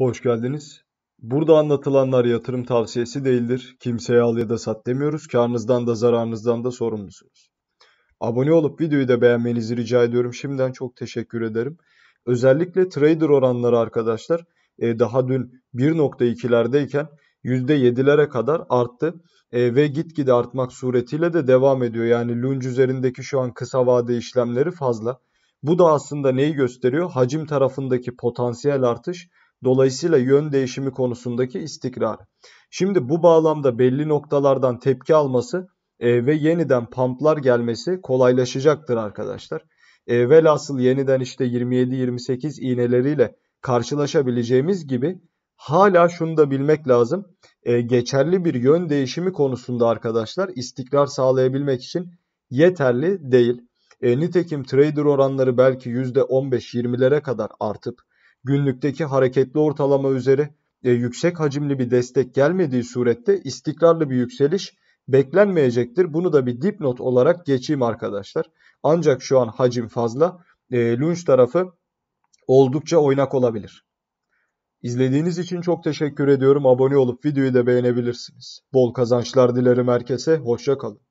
Hoş geldiniz. Burada anlatılanlar yatırım tavsiyesi değildir. Kimseye al ya da sat demiyoruz. Karnınızdan da zararınızdan da sorumlusunuz. Abone olup videoyu da beğenmenizi rica ediyorum. Şimdiden çok teşekkür ederim. Özellikle trader oranları arkadaşlar e, daha dün 1.2'lerdeyken %7'lere kadar arttı. E, ve gitgide artmak suretiyle de devam ediyor. Yani lunge üzerindeki şu an kısa vade işlemleri fazla. Bu da aslında neyi gösteriyor? Hacim tarafındaki potansiyel artış Dolayısıyla yön değişimi konusundaki istikrar. Şimdi bu bağlamda belli noktalardan tepki alması e, ve yeniden pumplar gelmesi kolaylaşacaktır arkadaşlar. E, velhasıl yeniden işte 27-28 iğneleriyle karşılaşabileceğimiz gibi hala şunu da bilmek lazım. E, geçerli bir yön değişimi konusunda arkadaşlar istikrar sağlayabilmek için yeterli değil. E, nitekim trader oranları belki %15-20'lere kadar artıp günlükteki hareketli ortalama üzeri e, yüksek hacimli bir destek gelmediği surette istikrarlı bir yükseliş beklenmeyecektir. Bunu da bir dipnot olarak geçeyim arkadaşlar. Ancak şu an hacim fazla. E, lunch tarafı oldukça oynak olabilir. İzlediğiniz için çok teşekkür ediyorum. Abone olup videoyu da beğenebilirsiniz. Bol kazançlar dilerim herkese. Hoşça kalın.